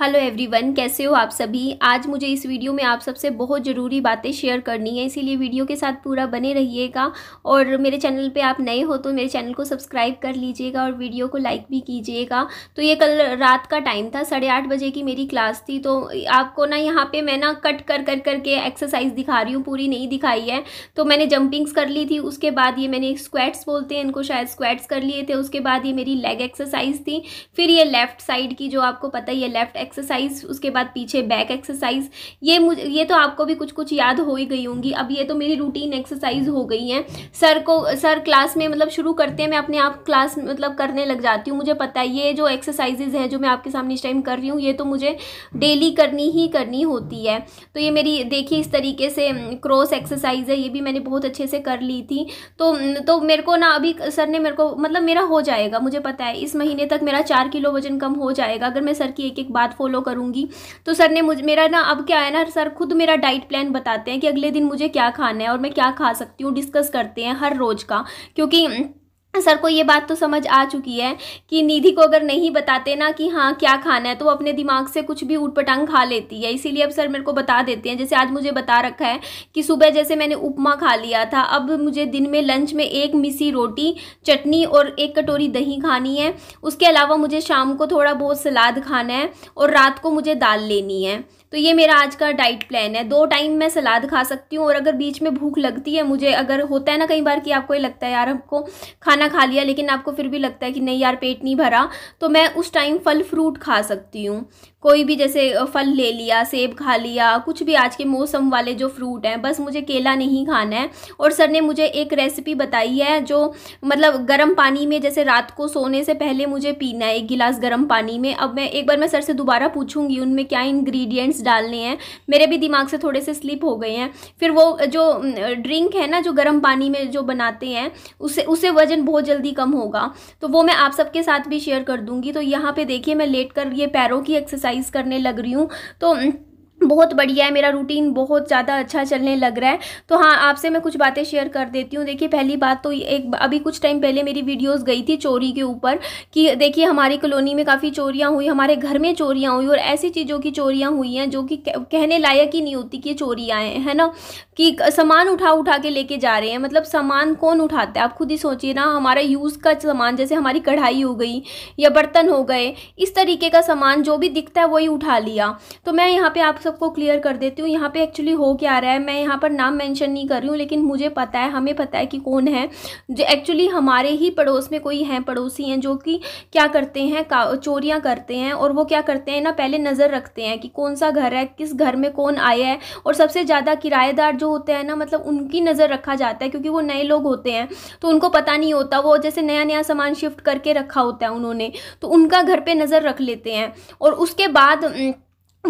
hello everyone कैसे हो आप सभी आज मुझे इस वीडियो में आप सबसे बहुत ज़रूरी बातें शेयर करनी है इसीलिए वीडियो के साथ पूरा बने रहिएगा और मेरे चैनल पे आप नए हो तो मेरे चैनल को सब्सक्राइब कर लीजिएगा और वीडियो को लाइक भी कीजिएगा तो ये कल रात का टाइम था साढ़े आठ बजे की मेरी क्लास थी तो आपको ना यहाँ पर मैं ना कट कर कर करके एक्सरसाइज दिखा रही हूँ पूरी नहीं दिखाई है तो मैंने जंपिंग्स कर ली थी उसके बाद ये मैंने स्क्वैट्स बोलते हैं इनको शायद स्क्वैट्स कर लिए थे उसके बाद ये मेरी लेग एक्सरसाइज थी फिर ये लेफ़्ट साइड की जो आपको पता है ये लेफ़्ट एक्सरसाइज उसके बाद पीछे बैक एक्सरसाइज ये मुझे ये तो आपको भी कुछ कुछ याद हो ही गई होंगी अब ये तो मेरी रूटीन एक्सरसाइज हो गई है सर को सर क्लास में मतलब शुरू करते हैं मैं अपने आप क्लास मतलब करने लग जाती हूँ मुझे पता है ये जो एक्सरसाइजेज हैं जो मैं आपके सामने इस टाइम कर रही हूँ ये तो मुझे डेली करनी ही करनी होती है तो ये मेरी देखिए इस तरीके से क्रॉस एक्सरसाइज है ये भी मैंने बहुत अच्छे से कर ली थी तो तो मेरे को ना अभी सर ने मेरे को मतलब मेरा हो जाएगा मुझे पता है इस महीने तक मेरा चार किलो वजन कम हो जाएगा अगर मैं सर की एक एक बात फॉलो करूँगी तो सर ने मुझे मेरा ना अब क्या है ना सर खुद मेरा डाइट प्लान बताते हैं कि अगले दिन मुझे क्या खाना है और मैं क्या खा सकती हूँ डिस्कस करते हैं हर रोज़ का क्योंकि सर को ये बात तो समझ आ चुकी है कि निधि को अगर नहीं बताते ना कि हाँ क्या खाना है तो वो अपने दिमाग से कुछ भी ऊटपटांग खा लेती है इसीलिए अब सर मेरे को बता देते हैं जैसे आज मुझे बता रखा है कि सुबह जैसे मैंने उपमा खा लिया था अब मुझे दिन में लंच में एक मिसी रोटी चटनी और एक कटोरी दही खानी है उसके अलावा मुझे शाम को थोड़ा बहुत सलाद खाना है और रात को मुझे दाल लेनी है तो ये मेरा आज का डाइट प्लान है दो टाइम मैं सलाद खा सकती हूँ और अगर बीच में भूख लगती है मुझे अगर होता है ना कई बार कि आपको ये लगता है यार आपको खाना खा लिया लेकिन आपको फिर भी लगता है कि नहीं यार पेट नहीं भरा तो मैं उस टाइम फल फ्रूट खा सकती हूँ कोई भी जैसे फल ले लिया सेब खा लिया कुछ भी आज के मौसम वाले जो फ्रूट हैं बस मुझे केला नहीं खाना है और सर ने मुझे एक रेसिपी बताई है जो मतलब गर्म पानी में जैसे रात को सोने से पहले मुझे पीना है एक गिलास गर्म पानी में अब मैं एक बार मैं सर से दोबारा पूछूंगी उनमें क्या इन्ग्रीडियंट्स डालने हैं मेरे भी दिमाग से थोड़े से स्लिप हो गए हैं फिर वो जो ड्रिंक है ना जो गर्म पानी में जो बनाते हैं उससे उससे वजन बहुत जल्दी कम होगा तो वो मैं आप सबके साथ भी शेयर कर दूँगी तो यहाँ पर देखिए मैं लेट कर ये पैरों की एक्सरसाइज एक्सरसाइज करने लग रही हूँ तो बहुत बढ़िया है मेरा रूटीन बहुत ज़्यादा अच्छा चलने लग रहा है तो हाँ आपसे मैं कुछ बातें शेयर कर देती हूँ देखिए पहली बात तो एक अभी कुछ टाइम पहले मेरी वीडियोस गई थी चोरी के ऊपर कि देखिए हमारी कॉलोनी में काफ़ी चोरियाँ हुई हमारे घर में चोरियाँ हुई और ऐसी चीज़ों की चोरियाँ हुई हैं जो कि कहने लायक ही नहीं होती कि चोरियाँ हैं है ना कि सामान उठा उठा के लेके जा रहे हैं मतलब सामान कौन उठाता है आप खुद ही सोचिए ना हमारा यूज़ का सामान जैसे हमारी कढ़ाई हो गई या बर्तन हो गए इस तरीके का सामान जो भी दिखता है वही उठा लिया तो मैं यहाँ पर आप सबको क्लियर कर देती हूँ यहाँ पे एक्चुअली हो क्या रहा है मैं यहाँ पर नाम मेंशन नहीं कर रही हूँ लेकिन मुझे पता है हमें पता है कि कौन है जो एक्चुअली हमारे ही पड़ोस में कोई हैं पड़ोसी हैं जो कि क्या करते हैं चोरियाँ करते हैं और वो क्या करते हैं ना पहले नज़र रखते हैं कि कौन सा घर है किस घर में कौन आया है और सबसे ज़्यादा किराएदार जो होते हैं ना मतलब उनकी नज़र रखा जाता है क्योंकि वो नए लोग होते हैं तो उनको पता नहीं होता वो जैसे नया नया सामान शिफ्ट करके रखा होता है उन्होंने तो उनका घर पर नज़र रख लेते हैं और उसके बाद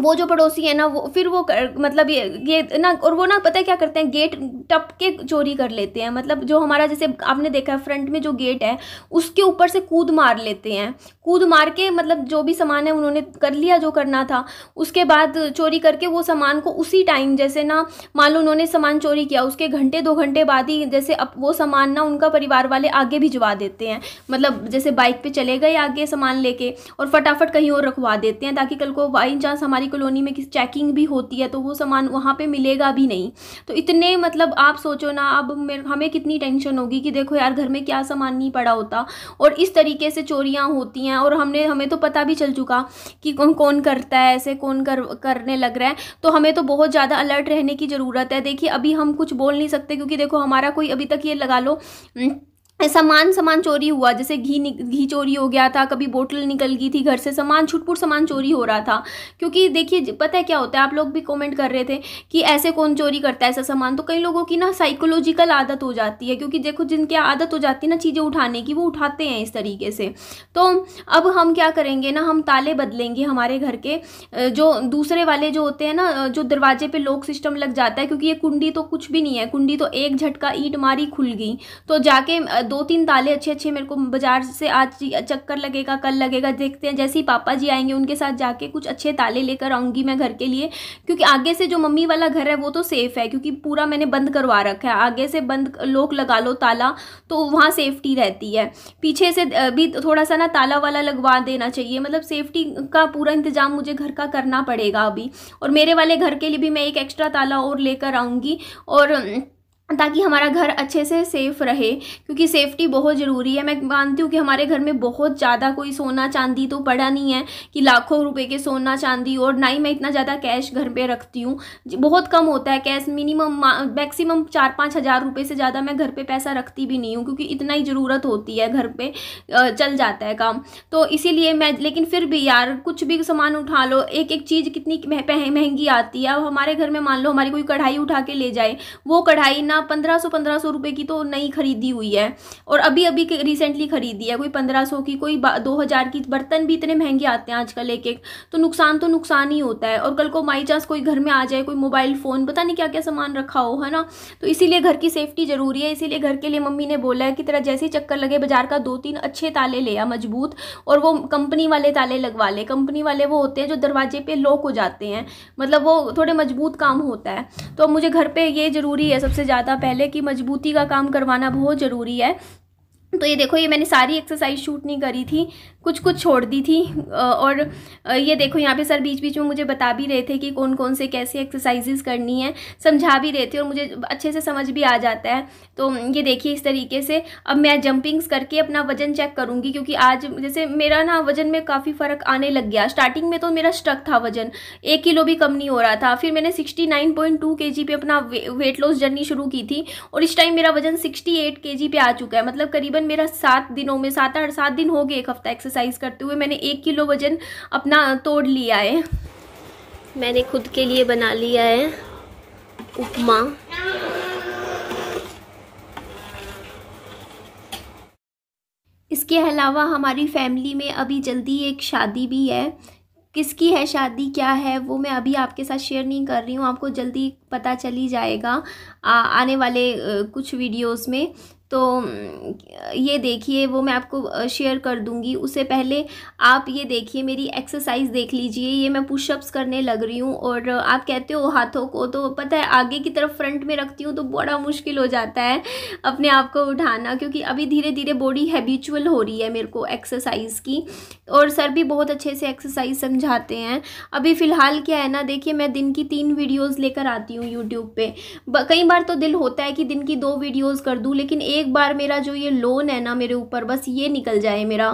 वो जो पड़ोसी है ना वो फिर वो कर, मतलब ये ये ना और वो ना पता है क्या करते हैं गेट टप के चोरी कर लेते हैं मतलब जो हमारा जैसे आपने देखा है फ्रंट में जो गेट है उसके ऊपर से कूद मार लेते हैं कूद मार के मतलब जो भी सामान है उन्होंने कर लिया जो करना था उसके बाद चोरी करके वो सामान को उसी टाइम जैसे ना मान लो उन्होंने सामान चोरी किया उसके घंटे दो घंटे बाद ही जैसे अब वो सामान ना उनका परिवार वाले आगे भिजवा देते हैं मतलब जैसे बाइक पर चले गए आगे सामान ले और फटाफट कहीं और रखवा देते हैं ताकि कल को बाई चांस हमारी हमारी कॉलोनी में किसी चेकिंग भी होती है तो वो सामान वहाँ पे मिलेगा भी नहीं तो इतने मतलब आप सोचो ना अब हमें कितनी टेंशन होगी कि देखो यार घर में क्या सामान नहीं पड़ा होता और इस तरीके से चोरियाँ होती हैं और हमने हमें तो पता भी चल चुका कि कौन कौन करता है ऐसे कौन कर करने लग रहा है तो हमें तो बहुत ज़्यादा अलर्ट रहने की ज़रूरत है देखिए अभी हम कुछ बोल नहीं सकते क्योंकि देखो हमारा कोई अभी तक ये लगा लो सामान सामान चोरी हुआ जैसे घी घी चोरी हो गया था कभी बोतल निकल गई थी घर से सामान छुटपुट सामान चोरी हो रहा था क्योंकि देखिए पता है क्या होता है आप लोग भी कमेंट कर रहे थे कि ऐसे कौन चोरी करता है ऐसा सामान तो कई लोगों की ना साइकोलॉजिकल आदत हो जाती है क्योंकि देखो जिनकी आदत हो जाती है ना चीज़ें उठाने की वो उठाते हैं इस तरीके से तो अब हम क्या करेंगे ना हम ताले बदलेंगे हमारे घर के जो दूसरे वाले जो होते हैं ना जो दरवाजे पर लॉक सिस्टम लग जाता है क्योंकि ये कुंडी तो कुछ भी नहीं है कुंडी तो एक झटका ईट मारी खुल गई तो जाके दो तीन ताले अच्छे अच्छे मेरे को बाजार से आज चक्कर लगेगा कल लगेगा देखते हैं जैसे ही पापा जी आएंगे उनके साथ जाके कुछ अच्छे ताले लेकर आऊँगी मैं घर के लिए क्योंकि आगे से जो मम्मी वाला घर है वो तो सेफ़ है क्योंकि पूरा मैंने बंद करवा रखा है आगे से बंद लोक लगा लो ताला तो वहाँ सेफ्टी रहती है पीछे से भी थोड़ा सा ना ताला वाला लगवा देना चाहिए मतलब सेफ्टी का पूरा इंतज़ाम मुझे घर का करना पड़ेगा अभी और मेरे वाले घर के लिए भी मैं एक एक्स्ट्रा ताला और लेकर आऊँगी और ताकि हमारा घर अच्छे से सेफ़ रहे क्योंकि सेफ़्टी बहुत ज़रूरी है मैं मानती हूँ कि हमारे घर में बहुत ज़्यादा कोई सोना चांदी तो पड़ा नहीं है कि लाखों रुपए के सोना चांदी और ना ही मैं इतना ज़्यादा कैश घर पे रखती हूँ बहुत कम होता है कैश मिनिमम मैक्सिमम चार पाँच हज़ार रुपये से ज़्यादा मैं घर पर पैसा रखती भी नहीं हूँ क्योंकि इतना ही ज़रूरत होती है घर पर चल जाता है काम तो इसी मैं लेकिन फिर भी यार कुछ भी सामान उठा लो एक एक चीज़ कितनी महंगी आती है अब हमारे घर में मान लो हमारी कोई कढ़ाई उठा के ले जाए वो कढ़ाई ना ना पंद्रह सौ पंद्रह सौ रुपये की तो नई खरीदी हुई है और अभी अभी रिसेंटली खरीदी है कोई पंद्रह सौ की कोई दो हज़ार की बर्तन भी इतने महंगे आते हैं आजकल एक एक तो नुकसान तो नुकसान ही होता है और कल को माई चांस कोई घर में आ जाए कोई मोबाइल फ़ोन पता नहीं क्या क्या सामान रखा हो है ना तो इसीलिए घर की सेफ्टी ज़रूरी है इसीलिए घर के लिए मम्मी ने बोला है कि तेरा जैसे ही चक्कर लगे बाज़ार का दो तीन अच्छे ताले ले आ मजबूत और वो कंपनी वाले ताले लगवा ले कंपनी वाले वो होते हैं जो दरवाजे पे लॉक हो जाते हैं मतलब वो थोड़े मजबूत काम होता है तो मुझे घर पे ये ज़रूरी है सबसे ज़्यादा था पहले कि मजबूती का काम करवाना बहुत ज़रूरी है तो ये देखो ये मैंने सारी एक्सरसाइज शूट नहीं करी थी कुछ कुछ छोड़ दी थी और ये देखो यहाँ पे सर बीच बीच में मुझे बता भी रहे थे कि कौन कौन से कैसे एक्सरसाइजेज़ करनी है समझा भी रहे थे और मुझे अच्छे से समझ भी आ जाता है तो ये देखिए इस तरीके से अब मैं जंपिंग्स करके अपना वजन चेक करूँगी क्योंकि आज जैसे मेरा ना वजन में काफ़ी फ़र्क आने लग गया स्टार्टिंग में तो मेरा स्ट्रक था वजन एक किलो भी कम नहीं हो रहा था फिर मैंने सिक्सटी नाइन पॉइंट टू के जी पे अपना वे, वेट लॉस जर्नी शुरू की थी और इस टाइम मेरा वजन सिक्सटी एट के जी पे आ चुका है मतलब करीबन मेरा सात दिनों में सात आठ सात दिन हो गए एक हफ्ता एक्सरसाइज एक्सरसाइज करते हुए मैंने एक किलो वज़न अपना तोड़ लिया है मैंने खुद के लिए बना लिया है उपमा इसके अलावा हमारी फैमिली में अभी जल्दी एक शादी भी है किसकी है शादी क्या है वो मैं अभी आपके साथ शेयर नहीं कर रही हूँ आपको जल्दी पता चली जाएगा आ, आने वाले कुछ वीडियोस में तो ये देखिए वो मैं आपको शेयर कर दूंगी उससे पहले आप ये देखिए मेरी एक्सरसाइज देख लीजिए ये मैं पुशअप्स करने लग रही हूँ और आप कहते हो हाथों को तो पता है आगे की तरफ फ्रंट में रखती हूँ तो बड़ा मुश्किल हो जाता है अपने आप को उठाना क्योंकि अभी धीरे धीरे बॉडी हैबिचुअल हो रही है मेरे को एक्सरसाइज की और सर भी बहुत अच्छे से एक्सरसाइज समझाते हैं अभी फ़िलहाल क्या है ना देखिए मैं दिन की तीन वीडियोज़ लेकर आती हूँ यूट्यूब पर कई बार तो दिल होता है कि दिन की दो वीडियोज़ कर दूँ लेकिन एक एक बार मेरा जो ये लोन है ना मेरे ऊपर बस ये निकल जाए मेरा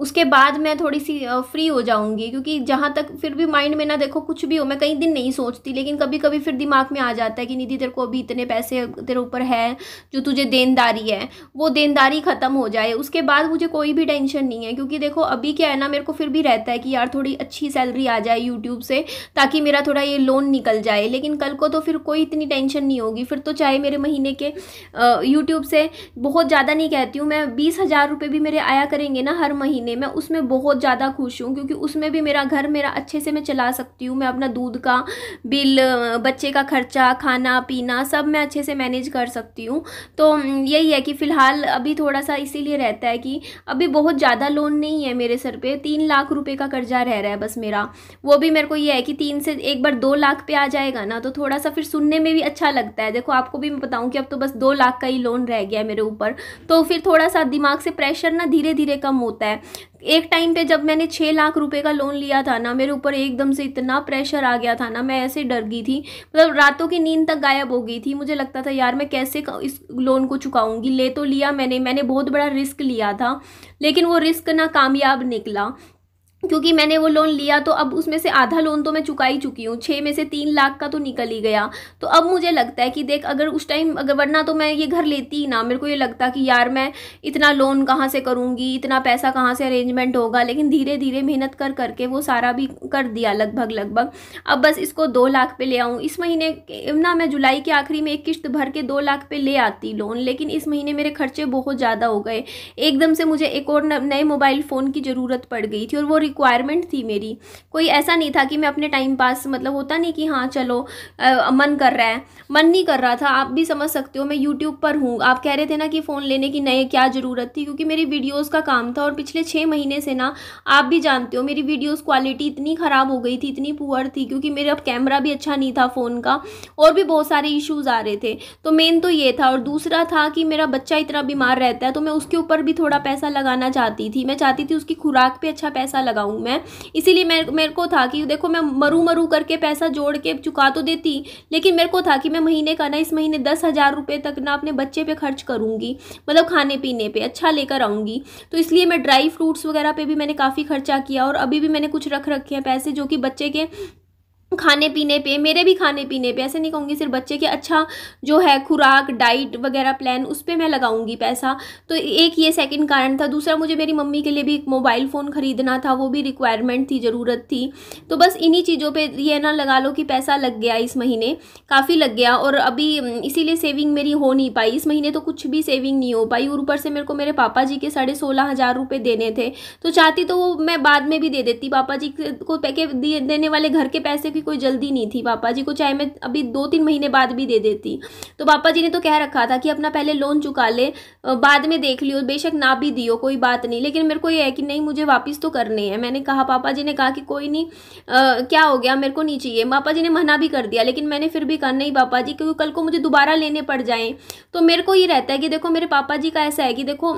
उसके बाद मैं थोड़ी सी फ्री हो जाऊंगी क्योंकि जहाँ तक फिर भी माइंड में ना देखो कुछ भी हो मैं कई दिन नहीं सोचती लेकिन कभी कभी फिर दिमाग में आ जाता है कि निधि तेरे को अभी इतने पैसे तेरे ऊपर है जो तुझे देनदारी है वो देनदारी ख़त्म हो जाए उसके बाद मुझे कोई भी टेंशन नहीं है क्योंकि देखो अभी क्या है ना मेरे को फिर भी रहता है कि यार थोड़ी अच्छी सैलरी आ जाए यूट्यूब से ताकि मेरा थोड़ा ये लोन निकल जाए लेकिन कल को तो फिर कोई इतनी टेंशन नहीं होगी फिर तो चाहे मेरे महीने के यूट्यूब से बहुत ज़्यादा नहीं कहती हूँ मैं बीस हज़ार रुपये भी मेरे आया करेंगे ना हर महीने महीने में उसमें बहुत ज़्यादा खुश हूँ क्योंकि उसमें भी मेरा घर मेरा अच्छे से मैं चला सकती हूँ मैं अपना दूध का बिल बच्चे का खर्चा खाना पीना सब मैं अच्छे से मैनेज कर सकती हूँ तो यही है कि फ़िलहाल अभी थोड़ा सा इसीलिए रहता है कि अभी बहुत ज़्यादा लोन नहीं है मेरे सर पर तीन लाख रुपये का कर्जा रह रहा है बस मेरा वो भी मेरे को ये है कि तीन से एक बार दो लाख पे आ जाएगा ना तो थोड़ा सा फिर सुनने में भी अच्छा लगता है देखो आपको भी मैं बताऊँ कि अब तो बस दो लाख का ही लोन रह गया है मेरे ऊपर तो फिर थोड़ा सा दिमाग से प्रेशर ना धीरे धीरे कम होता है एक टाइम पे जब मैंने छः लाख रुपए का लोन लिया था ना मेरे ऊपर एकदम से इतना प्रेशर आ गया था ना मैं ऐसे डर गई थी मतलब रातों की नींद तक गायब हो गई थी मुझे लगता था यार मैं कैसे इस लोन को चुकाऊंगी ले तो लिया मैंने मैंने बहुत बड़ा रिस्क लिया था लेकिन वो रिस्क ना कामयाब निकला क्योंकि मैंने वो लोन लिया तो अब उसमें से आधा लोन तो मैं चुका ही चुकी हूँ छः में से तीन लाख का तो निकल ही गया तो अब मुझे लगता है कि देख अगर उस टाइम अगर वरना तो मैं ये घर लेती ही ना मेरे को ये लगता कि यार मैं इतना लोन कहाँ से करूँगी इतना पैसा कहाँ से अरेंजमेंट होगा लेकिन धीरे धीरे मेहनत कर करके वो सारा भी कर दिया लगभग लगभग अब बस इसको दो लाख पे ले आऊँ इस महीने ना मैं जुलाई के आखिरी में एक किश्त भर के दो लाख पे ले आती लोन लेकिन इस महीने मेरे खर्चे बहुत ज़्यादा हो गए एकदम से मुझे एक और नए मोबाइल फ़ोन की ज़रूरत पड़ गई थी और वो रिक्वायरमेंट थी मेरी कोई ऐसा नहीं था कि मैं अपने टाइम पास मतलब होता नहीं कि हाँ चलो आ, मन कर रहा है मन नहीं कर रहा था आप भी समझ सकते हो मैं यूट्यूब पर हूँ आप कह रहे थे ना कि फ़ोन लेने की नए क्या ज़रूरत थी क्योंकि मेरी वीडियोज़ का काम था और पिछले छः महीने से ना आप भी जानते हो मेरी वीडियोज़ क्वालिटी इतनी ख़राब हो गई थी इतनी पुअर थी क्योंकि मेरा कैमरा भी अच्छा नहीं था फ़ोन का और भी बहुत सारे इशूज़ आ रहे थे तो मेन तो ये था और दूसरा था कि मेरा बच्चा इतना बीमार रहता है तो मैं उसके ऊपर भी थोड़ा पैसा लगाना चाहती थी मैं चाहती थी उसकी खुराक पर अच्छा पैसा लगा लगाऊँ मैं इसीलिए मेरे मेरे को था कि देखो मैं मरू मरू करके पैसा जोड़ के चुका तो देती लेकिन मेरे को था कि मैं महीने का ना इस महीने दस हज़ार रुपये तक ना अपने बच्चे पे खर्च करूँगी मतलब खाने पीने पे अच्छा लेकर आऊँगी तो इसलिए मैं ड्राई फ्रूट्स वगैरह पे भी मैंने काफ़ी खर्चा किया और अभी भी मैंने कुछ रख रखे हैं पैसे जो कि बच्चे के खाने पीने पे मेरे भी खाने पीने पे ऐसे नहीं कहूँगी सिर्फ बच्चे के अच्छा जो है खुराक डाइट वगैरह प्लान उस पर मैं लगाऊंगी पैसा तो एक ये सेकंड कारण था दूसरा मुझे मेरी मम्मी के लिए भी एक मोबाइल फ़ोन ख़रीदना था वो भी रिक्वायरमेंट थी ज़रूरत थी तो बस इन्हीं चीज़ों पे ये ना लगा लो कि पैसा लग गया इस महीने काफ़ी लग गया और अभी इसीलिए सेविंग मेरी हो नहीं पाई इस महीने तो कुछ भी सेविंग नहीं हो पाई और ऊपर से मेरे को मेरे पापा जी के साढ़े सोलह हज़ार रुपये देने थे तो चाहती तो वो मैं बाद में भी दे देती पापा जी को देने वाले घर के पैसे की कोई जल्दी नहीं थी पापा जी को चाहे मैं अभी दो तीन महीने बाद भी दे देती तो पापा जी ने तो कह रखा था कि अपना पहले लोन चुका ले बाद में देख लियो बेशक ना भी दियो कोई बात नहीं लेकिन मेरे को ये है कि नहीं मुझे वापस तो करने हैं मैंने कहा पापा जी ने कहा कि कोई नहीं आ, क्या हो गया मेरे को नहीं चाहिए पापा जी ने मना भी कर दिया लेकिन मैंने फिर भी कहा नहीं पापा जी क्योंकि कल को मुझे दोबारा लेने पड़ जाएँ तो मेरे को ये रहता है कि देखो मेरे पापा जी का ऐसा है कि देखो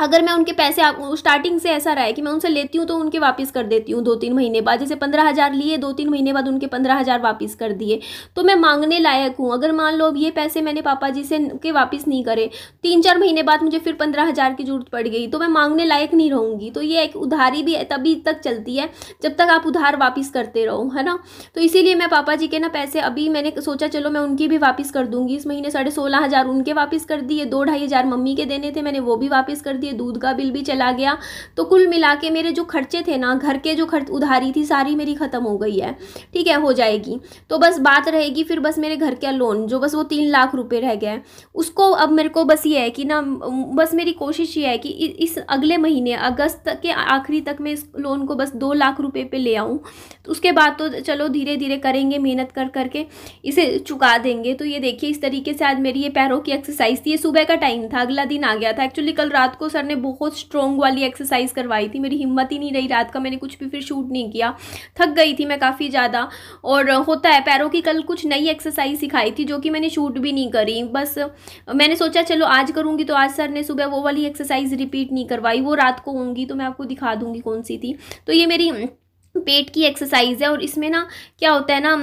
अगर मैं उनके पैसे आप स्टार्टिंग से ऐसा रहा है कि मैं उनसे लेती हूँ तो उनके वापस कर देती हूँ दो तीन महीने बाद जैसे पंद्रह हज़ार लिए दो तीन महीने बाद उनके पंद्रह हज़ार वापस कर दिए तो मैं मांगने लायक हूँ अगर मान लो अब ये पैसे मैंने पापा जी से के वापस नहीं करे तीन चार महीने बाद मुझे फिर पंद्रह हज़ार की जरूरत पड़ गई तो मैं मांगने लायक नहीं रहूँगी तो ये एक उधारी भी तभी तक चलती है जब तक आप उधार वापस करते रहो है ना तो इसीलिए मैं पापा जी के ना पैसे अभी मैंने सोचा चलो मैं उनकी भी वापस कर दूँगी इस महीने साढ़े सोलह हज़ार उनके वापस कर दिए दो ढाई हज़ार मम्मी के देने थे मैंने वो भी वापस कर दिया ये दूध का बिल भी चला गया तो कुल मिला के मेरे जो खर्चे थे ना घर के जो खर्च उधारी थी सारी मेरी ख़त्म हो गई है ठीक है हो जाएगी तो बस बात रहेगी फिर बस मेरे घर का लोन जो बस वो तीन लाख रुपये रह गए उसको अब मेरे को बस ये है कि ना बस मेरी कोशिश ये है कि इस अगले महीने अगस्त के आखिरी तक मैं इस लोन को बस दो लाख रुपये पर ले आऊँ तो उसके बाद तो चलो धीरे धीरे करेंगे मेहनत कर करके इसे चुका देंगे तो ये देखिए इस तरीके से आज मेरी ये पैरों की एक्सरसाइज थी ये सुबह का टाइम था अगला दिन आ गया था एक्चुअली कल रात को सर ने बहुत स्ट्रॉन्ग वाली एक्सरसाइज करवाई थी मेरी हिम्मत ही नहीं रही रात का मैंने कुछ भी फिर शूट नहीं किया थक गई थी मैं काफ़ी ज़्यादा और होता है पैरों की कल कुछ नई एक्सरसाइज सिखाई थी जो कि मैंने शूट भी नहीं करी बस मैंने सोचा चलो आज करूँगी तो आज सर ने सुबह वो वाली एक्सरसाइज रिपीट नहीं करवाई वो रात को होंगी तो मैं आपको दिखा दूँगी कौन सी थी तो ये मेरी पेट की एक्सरसाइज है और इसमें ना क्या होता है ना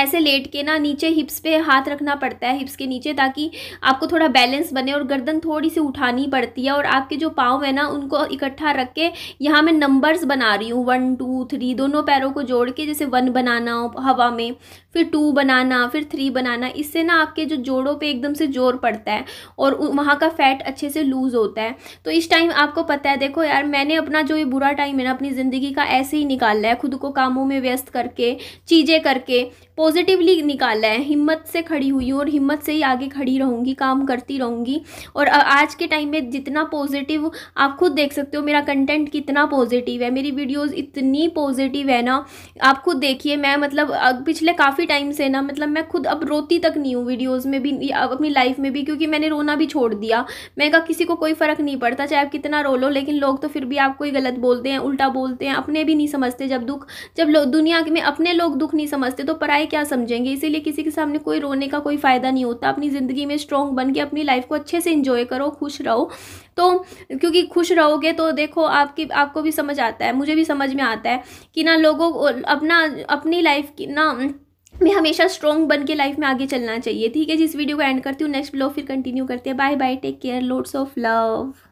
ऐसे लेट के ना नीचे हिप्स पे हाथ रखना पड़ता है हिप्स के नीचे ताकि आपको थोड़ा बैलेंस बने और गर्दन थोड़ी सी उठानी पड़ती है और आपके जो पाँव है ना उनको इकट्ठा रख के यहाँ मैं नंबर्स बना रही हूँ वन टू थ्री दोनों पैरों को जोड़ के जैसे वन बनाना हो हवा में फिर टू बनाना फिर थ्री बनाना इससे ना आपके जो जोड़ों पे एकदम से जोर पड़ता है और वहाँ का फैट अच्छे से लूज़ होता है तो इस टाइम आपको पता है देखो यार मैंने अपना जो ये बुरा टाइम है ना अपनी ज़िंदगी का ऐसे ही निकाला है खुद को कामों में व्यस्त करके चीज़ें करके पॉजिटिवली निकाला है हिम्मत से खड़ी हुई हूँ और हिम्मत से ही आगे खड़ी रहूँगी काम करती रहूँगी और आज के टाइम में जितना पॉजिटिव आप खुद देख सकते हो मेरा कंटेंट कितना पॉजिटिव है मेरी वीडियोज़ इतनी पॉजिटिव है ना आप खुद देखिए मैं मतलब पिछले काफ़ी काफ़ी टाइम से ना मतलब मैं खुद अब रोती तक नहीं हूँ वीडियोज में भी अपनी लाइफ में भी क्योंकि मैंने रोना भी छोड़ दिया मैं कहा किसी को कोई फ़र्क नहीं पड़ता चाहे आप कितना रो लो लेकिन लोग तो फिर भी आपको ही गलत बोलते हैं उल्टा बोलते हैं अपने भी नहीं समझते जब दुख जब दुनिया में अपने लोग दुख नहीं समझते तो पराए क्या समझेंगे इसीलिए किसी के सामने कोई रोने का कोई फ़ायदा नहीं होता अपनी ज़िंदगी में स्ट्रॉन्ग बन के अपनी लाइफ को अच्छे से इंजॉय करो खुश रहो तो क्योंकि खुश रहोगे तो देखो आपकी आपको भी समझ आता है मुझे भी समझ में आता है कि ना लोगों अपना अपनी लाइफ की ना मैं हमेशा स्ट्रॉन्ग बन के लाइफ में आगे चलना चाहिए ठीक है जिस वीडियो को एंड करती हूँ नेक्स्ट ब्लॉग फिर कंटिन्यू करते हैं bye bye take care loads of love